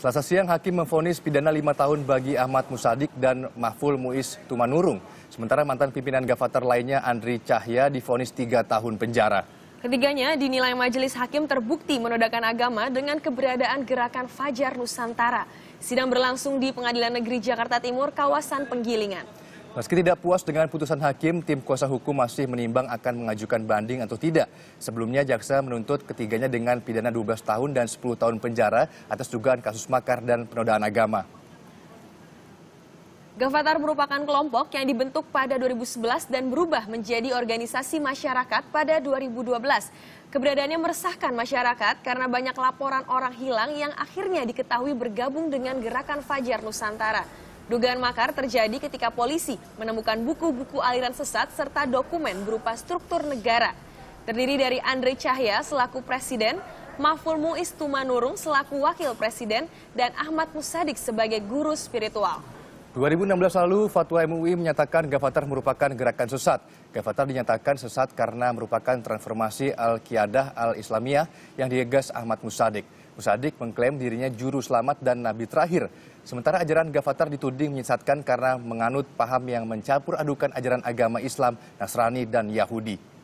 Selasa siang, hakim memfonis pidana lima tahun bagi Ahmad Musadik dan Mahful Muiz Tumanurung. Sementara mantan pimpinan Gavatar lainnya, Andri Cahya, difonis tiga tahun penjara. Ketiganya dinilai majelis hakim terbukti menodakan agama dengan keberadaan gerakan Fajar Nusantara. Sidang berlangsung di Pengadilan Negeri Jakarta Timur, kawasan Penggilingan. Meski tidak puas dengan putusan hakim, tim kuasa hukum masih menimbang akan mengajukan banding atau tidak. Sebelumnya jaksa menuntut ketiganya dengan pidana 12 tahun dan 10 tahun penjara atas dugaan kasus makar dan penodaan agama. Gavatar merupakan kelompok yang dibentuk pada 2011 dan berubah menjadi organisasi masyarakat pada 2012. Keberadaannya meresahkan masyarakat karena banyak laporan orang hilang yang akhirnya diketahui bergabung dengan gerakan Fajar Nusantara. Dugaan makar terjadi ketika polisi menemukan buku-buku aliran sesat serta dokumen berupa struktur negara. Terdiri dari Andre Cahya selaku presiden, Mahful Muiz Tumanurung selaku wakil presiden, dan Ahmad Musadik sebagai guru spiritual. 2016 lalu, fatwa MUI menyatakan Gavatar merupakan gerakan sesat. Gavatar dinyatakan sesat karena merupakan transformasi Al-Qiyadah Al-Islamiyah yang digagas Ahmad Musadik. Musadik mengklaim dirinya juru selamat dan nabi terakhir. Sementara ajaran Gavatar dituding menyesatkan karena menganut paham yang mencampur adukan ajaran agama Islam, Nasrani, dan Yahudi.